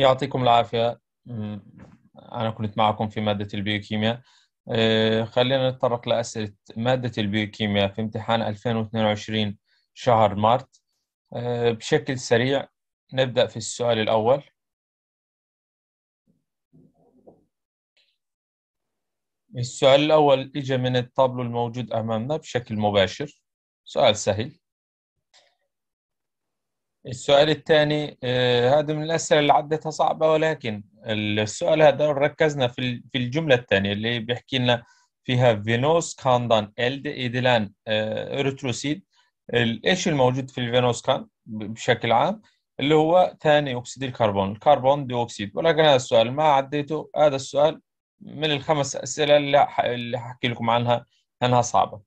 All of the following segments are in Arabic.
يعطيكم العافية أنا كنت معكم في مادة البيوكيمياء آه، خلينا نتطرق لأسئلة مادة البيوكيمياء في امتحان 2022 شهر مارت آه، بشكل سريع نبدأ في السؤال الأول السؤال الأول إجا من الطابلو الموجود أمامنا بشكل مباشر سؤال سهل السؤال الثاني آه، هذا من الأسئلة اللي عدتها صعبة ولكن السؤال هذا ركزنا في في الجملة الثانية اللي بيحكي لنا فيها فينوس كاندان الد edilen آه، اريتروسيد ايش الموجود في الفينوس كان بشكل عام اللي هو ثاني اكسيد الكربون الكربون دي اكسيد ولكن هذا السؤال ما عديته هذا السؤال من الخمس اسئله اللي هحكي لكم عنها انها صعبه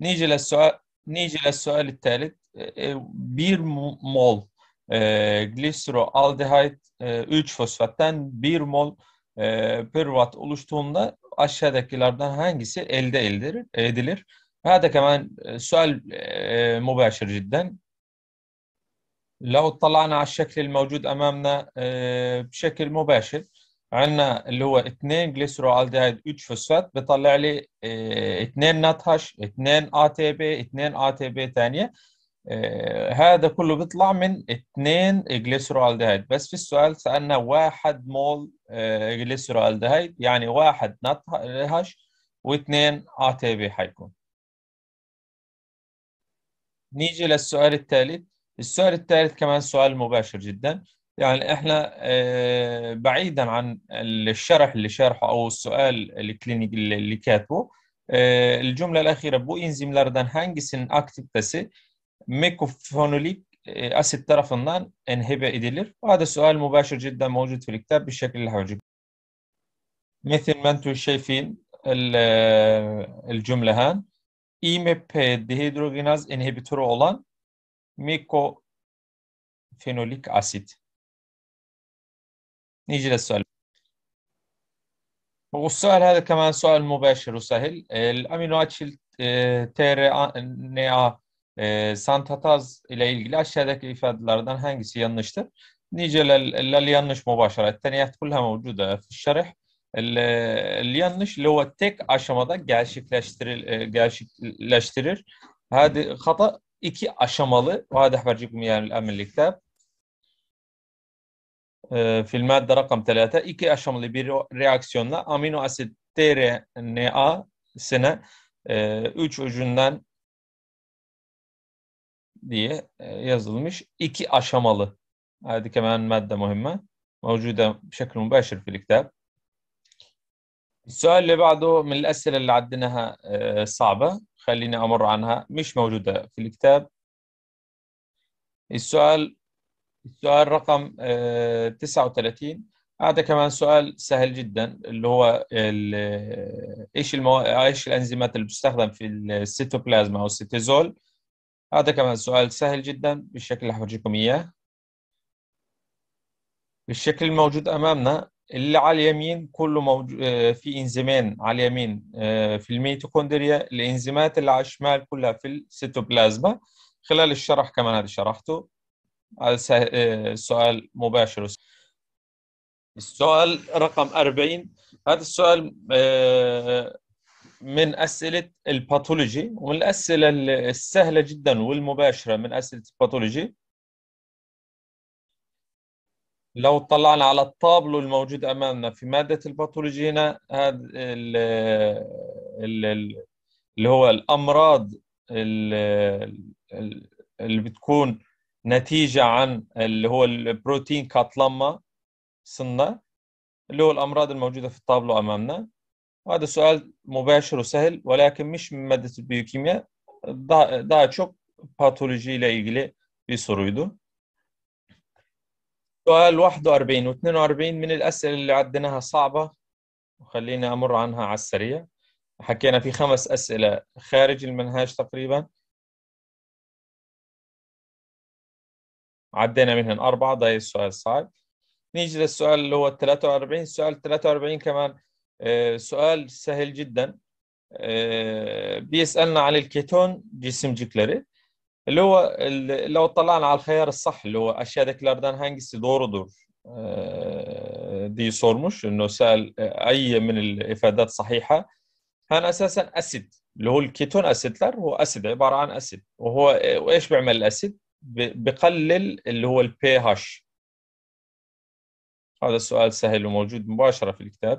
نيجي للسؤال نيجي للسؤال الثالث 1 mol e, gliseroaldehid e, 3 fosfatten 1 mol e, pervat oluştuğunda aşağıdakilerden hangisi elde edilir? edilir. هذا كمان سؤال مباشر جدا لو اطلعنا على الشكل الموجود أمامنا بشكل مباشر عندنا اللي هو 2 جليسرولدهيد 3 فوسفات بيطلع لي 2 نتهش 2 ATP 2 ATP ثانيه آه، هذا كله بيطلع من اثنين جليسرولدهيد بس في السؤال سألنا واحد مول جليسرولدهيد آه، يعني واحد نات واثنين و بي حيكون نيجي للسؤال الثالث السؤال الثالث كمان سؤال مباشر جدا يعني احنا آه، بعيدا عن الشرح اللي شارحه او السؤال الكلينيك اللي كاتبه الجمله الاخيره بو انزيم هانجسن اكتيف aktivitesi ميكوفونوليك آه، اسيد tarafından enhebe edilir? وهذا سؤال مباشر جدا موجود في الكتاب بالشكل اللي هوريك مثل ما انتم شايفين آه، الجملة هان ديهيدروجيناز dehidrogenaz اولان ميكو فينوليك اسيد نيجي للسؤال والسؤال هذا كمان سؤال مباشر وسهل الامينو اتشيل آه، تير e, ee, santataz ile ilgili aşağıdaki ifadelerden hangisi yanlıştır? Nice yanlış mübaşara. Etteniyat kullaha mevcuda. Şerh yanlış lo tek aşamada gerçekleştirir e, gerçekleştirir. Hadi hata iki aşamalı. Vadih vercikum yani emirlikte. في ee, المادة rakam ثلاثة iki aşamalı bir reaksiyonla amino asit tRNA sine 3 e, ucundan diye e, yazılmış iki aşamalı هذه كمان مادة مهمة موجودة بشكل مباشر في الكتاب السؤال اللي بعده من الأسئلة اللي عدناها صعبة خليني أمر عنها مش موجودة في الكتاب السؤال السؤال رقم 39 هذا كمان سؤال سهل جدا اللي هو ايش المو... ايش الانزيمات اللي بتستخدم في السيتوبلازما او السيتيزول هذا كمان سؤال سهل جدا بالشكل اللي حفرجيكم إياه بالشكل الموجود أمامنا اللي على اليمين كله موجود آه، في انزيمين على اليمين آه، في الميتوكوندريا الانزيمات اللي على الشمال كلها في السيتوبلازما خلال الشرح كمان هذا شرحته هذا آه، سؤال مباشر السؤال رقم 40 هذا السؤال من اسئله الباثولوجي ومن الاسئله السهله جدا والمباشره من اسئله الباثولوجي لو طلعنا على الطابلو الموجود امامنا في ماده الباثولوجي هنا هذا اللي هو الامراض اللي بتكون نتيجه عن اللي هو البروتين كاتلما صنه اللي هو الامراض الموجوده في الطابلو امامنا وهذا سؤال مباشر وسهل ولكن مش من مادة البيوكيميا daha, daha çok patolojiyle ilgili bir soruydu. سؤال 41 و 42 من الأسئلة اللي عديناها صعبة وخليني أمر عنها على السريع حكينا في خمس أسئلة خارج المنهاج تقريبا عدينا منهم أربعة ده السؤال صعب نيجي للسؤال اللي هو 43 سؤال 43 كمان آه، سؤال سهل جدا آه، بيسالنا عن الكيتون جسم cisimcikleri اللي هو لو اطلعنا على الخيار الصح اللي هو هانجس hangisi دور دي sormuş. انه سال اي من الافادات صحيحه كان اساسا اسيد اللي هو الكيتون اسيدلر هو اسيد عباره عن اسيد وهو وايش بيعمل الاسيد؟ بقلل اللي هو البي هاش هذا السؤال سهل وموجود مباشره في الكتاب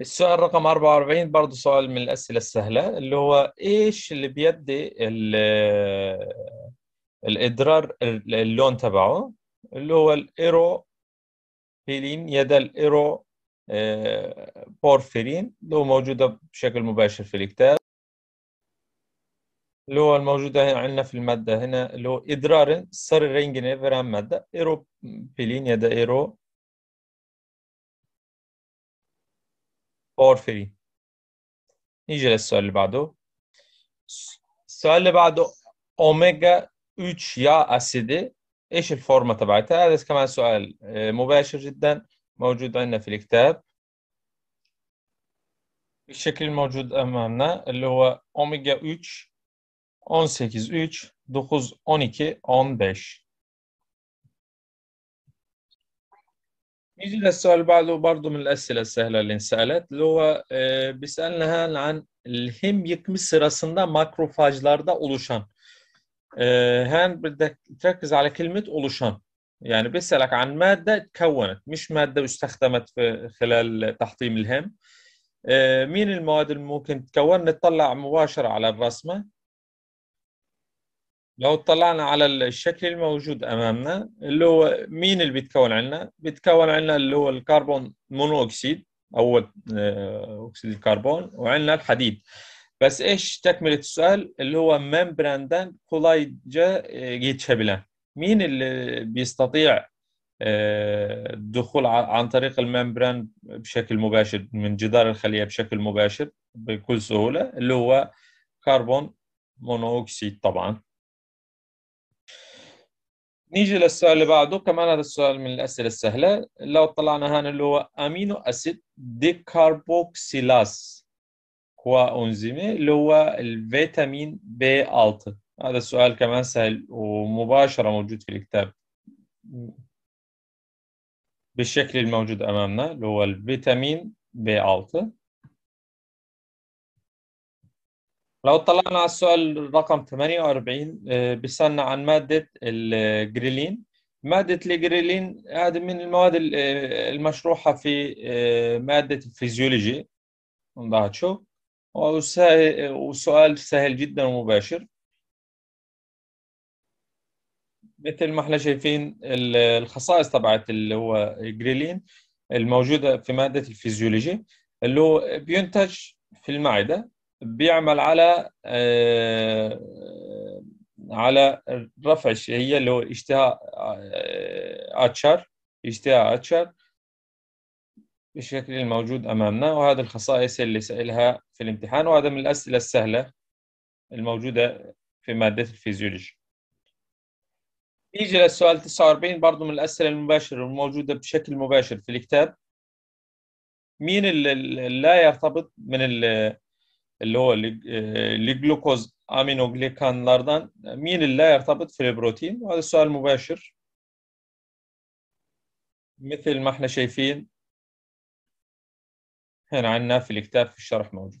السؤال رقم 44 برضه سؤال من الأسئلة السهلة اللي هو إيش اللي بيدي الإضرار اللون تبعه اللي هو الإيرو بيلين يد الإيرو آه، بورفيرين اللي هو موجودة بشكل مباشر في الكتاب اللي هو الموجودة عندنا في المادة هنا اللي هو إضرار سر فرام مادة إيرو بيلين يد إيرو اورفري نيجي للسؤال اللي بعده السؤال اللي بعده اوميجا 3 يا اسيدي ايش الفورمه تبعتها هذا كمان سؤال مباشر جدا موجود عندنا في الكتاب الشكل الموجود امامنا اللي هو اوميجا 3 18 3 9 12 15 نيجي للسؤال بعده برضه من الأسئلة السهلة اللي انسألت اللي هو آه، بيسالنا هان عن الهم يكمس sırasında makrofajlarda oluşan. هان بدك تركز على كلمة oluşan. يعني بيسألك عن مادة تكونت مش مادة استخدمت في خلال تحطيم الهم. آه، مين المواد اللي ممكن تكون نطلع مباشرة على الرسمة لو اطلعنا على الشكل الموجود امامنا اللي هو مين اللي بيتكون عندنا؟ بيتكون عندنا اللي هو الكربون مونوكسيد او آه، اكسيد الكربون وعندنا الحديد بس ايش تكمله السؤال اللي هو membrane'den kolayca geçebilen مين اللي بيستطيع آه، الدخول عن طريق الممبران بشكل مباشر من جدار الخليه بشكل مباشر بكل سهوله اللي هو كربون مونوكسيد طبعا نيجي للسؤال اللي بعده كمان هذا السؤال من الاسئله السهله لو طلعنا هنا اللي هو امينو اسيد ديكاربوكسيلاس هو انزيمي اللي هو الفيتامين بي 6 هذا السؤال كمان سهل ومباشره موجود في الكتاب بالشكل الموجود امامنا اللي هو الفيتامين بي 6 لو اطلعنا على السؤال رقم 48 آه، بيسألنا عن مادة الجريلين مادة الجريلين هذه من المواد آه، المشروحة في آه، مادة الفيزيولوجي بعد شو وسؤال سهل جدا ومباشر مثل ما احنا شايفين الخصائص تبعت اللي هو جريلين الموجودة في مادة الفيزيولوجي اللي هو بينتج في المعدة بيعمل على آه، على رفع الشهيه اللي هو اشتهاء آه، اتشر اشتهاء اتشر بالشكل الموجود امامنا وهذه الخصائص اللي سالها في الامتحان وهذا من الاسئله السهله الموجوده في ماده الفيزيولوجي يجي للسؤال 49 برضه من الاسئله المباشره الموجوده بشكل مباشر في الكتاب مين اللي لا يرتبط من الـ اللي هو آه، لجلوكوز امينوغليكانlardan آه، مين اللي لا يرتبط في البروتين وهذا السؤال مباشر مثل ما احنا شايفين هنا عندنا في الكتاب في الشرح موجود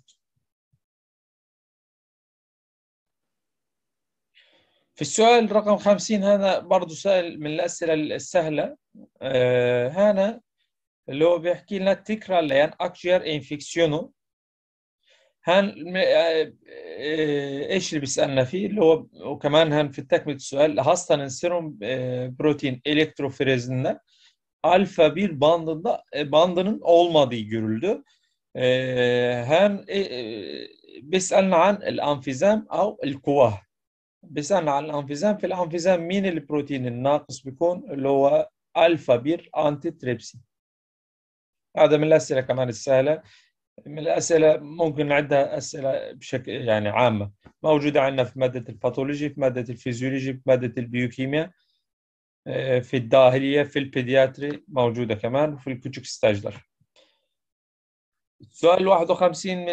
في السؤال رقم خمسين هذا برضه سؤال من الأسئلة السهلة آه، هنا اللي هو بيحكي لنا تكرار ليان أكجير إنفكسيونو هن آه، آه، ايش اللي بيسالنا فيه اللي هو وكمان هن في تكمله السؤال هاستن السيروم آه، بروتين elektroferezinden الفا 1 باندن bandının olmadığı görüldü. هن بيسالنا عن الانفيزام او الكواه بيسالنا عن الانفيزام في الانفيزام مين البروتين الناقص بيكون اللي هو الفا 1 انتي تريبسين هذا من الاسئله كمان السهله من الاسئله ممكن عندها اسئله بشكل يعني عامه موجوده عندنا في ماده الباثولوجي في ماده الفيزيولوجي في ماده البيوكيمياء آه، في الداهليه في البيدياتري موجوده كمان وفي الكوتشك ستاجلر السؤال 51 من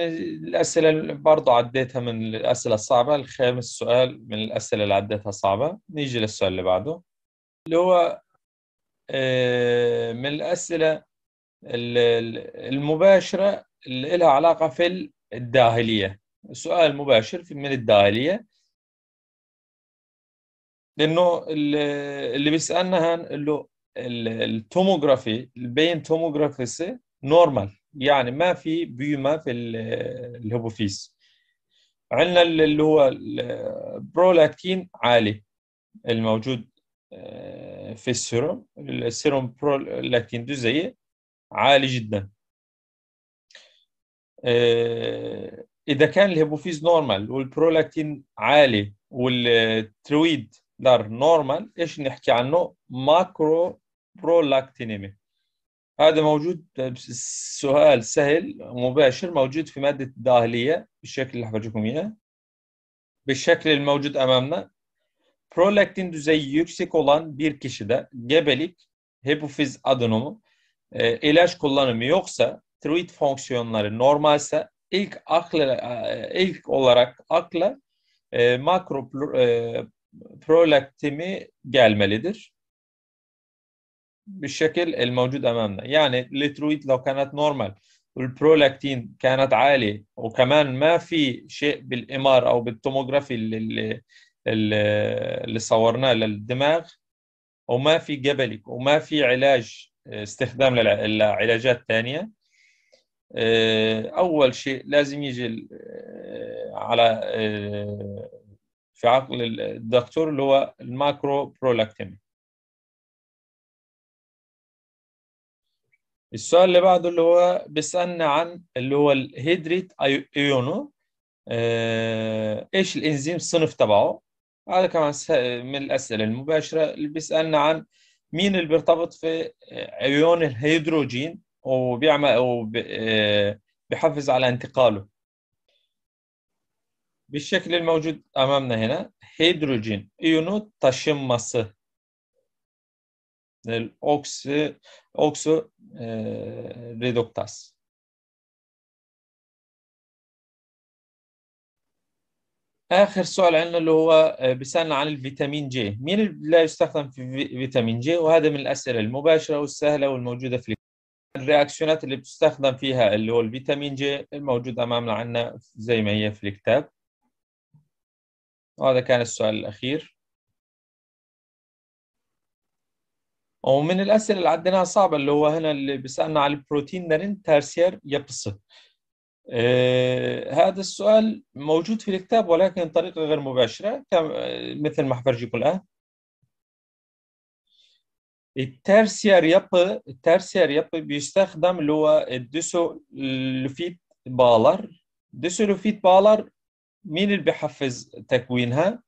الاسئله برضه عديتها من الاسئله الصعبه الخامس سؤال من الاسئله اللي عديتها صعبه نيجي للسؤال اللي بعده اللي هو آه، من الاسئله المباشره اللي لها علاقه في الداهلية سؤال مباشر من الداهلية لانه اللي بيسالنا هن اللي التوموغرافي البين توموغرافي نورمال يعني ما في بيوما في الهيبوفيز عندنا اللي هو البرولاكتين عالي الموجود آه، في السيروم السيروم برولاكتين دوزي عالي جدا اذا كان الهيبوفيز نورمال والبرولاكتين عالي والترويد دار نورمال ايش نحكي عنه ماكرو برولاكتينيمي هذا موجود سؤال سهل مباشر موجود في مادة الداخلية بالشكل اللي حفظكم إياه بالشكل الموجود أمامنا prolaktin düzeyi yüksek olan bir kişide gebelik, hipofiz adenomu, e, ilaç kullanımı yoksa tiroid fonksiyonları normalse ilk akla e, ilk olarak akla e, makro e, prolaktimi gelmelidir. بالشكل الموجود امامنا يعني الترويد لو كانت نورمال والبرولاكتين كانت عالية وكمان ما في شيء بالإمار أو بالتوموغرافي اللي, اللي صورناه للدماغ وما في جبلك وما في علاج استخدام للعلاجات الثانية آه، اول شيء لازم يجي آه، على آه، في عقل الدكتور اللي هو الماكرو برولاكتين السؤال اللي بعده اللي هو بيسالنا عن اللي هو الهيدريت ايونو ايش الانزيم الصنف تبعه هذا كمان من الاسئله المباشره اللي بيسالنا عن مين اللي بيرتبط في ايون الهيدروجين وبيعمل وبيحفز آه، على انتقاله بالشكل الموجود أمامنا هنا هيدروجين إيونو taşınması oksi اوكسو آه، ريدوكتاس آخر سؤال عندنا اللي هو آه، بيسألنا عن الفيتامين جي، مين لا يستخدم في فيتامين جي؟ وهذا من الأسئلة المباشرة والسهلة والموجودة في الرياكشنات اللي بتستخدم فيها اللي هو الفيتامين جي الموجود امامنا عندنا زي ما هي في الكتاب وهذا كان السؤال الاخير ومن الاسئله اللي عدناها صعبه اللي هو هنا اللي بيسالنا على البروتين نرين تارسير يبسط آه هذا السؤال موجود في الكتاب ولكن بطريقه غير مباشره مثل ما حفرجيكم الان آه، الترسير e, yapı tersiyer yapı بيستخدم اللي هو الديسولوفيت bağlar. Disolofit bağlar مين اللي بيحفز تكوينها؟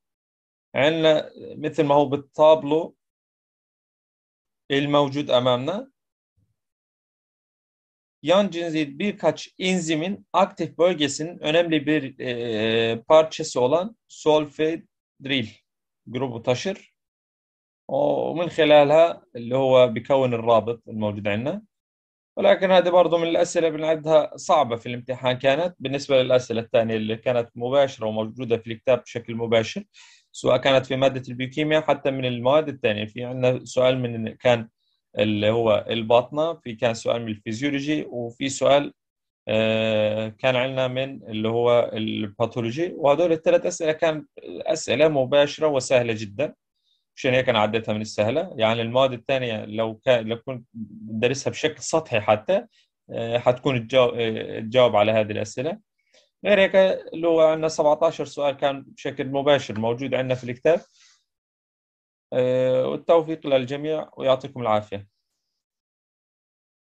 عندنا مثل ما هو بالطابلو الموجود أمامنا yan cinsi birkaç enzimin aktif bölgesinin önemli bir e, e parçası olan solfedril grubu taşır. ومن خلالها اللي هو بيكون الرابط الموجود عندنا ولكن هذه برضه من الاسئله بنعدها صعبه في الامتحان كانت بالنسبه للاسئله الثانيه اللي كانت مباشره وموجوده في الكتاب بشكل مباشر سواء كانت في ماده البيوكيمياء حتى من المواد الثانيه في عندنا سؤال من كان اللي هو الباطنه في كان سؤال من الفيزيولوجي وفي سؤال آه، كان عندنا من اللي هو الباثولوجي وهذول الثلاث اسئله كان اسئله مباشره وسهله جدا عشان هيك انا عديتها من السهله يعني المواد الثانيه لو كان لو كنت درسها بشكل سطحي حتى آه، حتكون تجاوب آه، تجاوب على هذه الاسئله غير هيك لو عندنا 17 سؤال كان بشكل مباشر موجود عندنا في الكتاب آه، والتوفيق للجميع ويعطيكم العافيه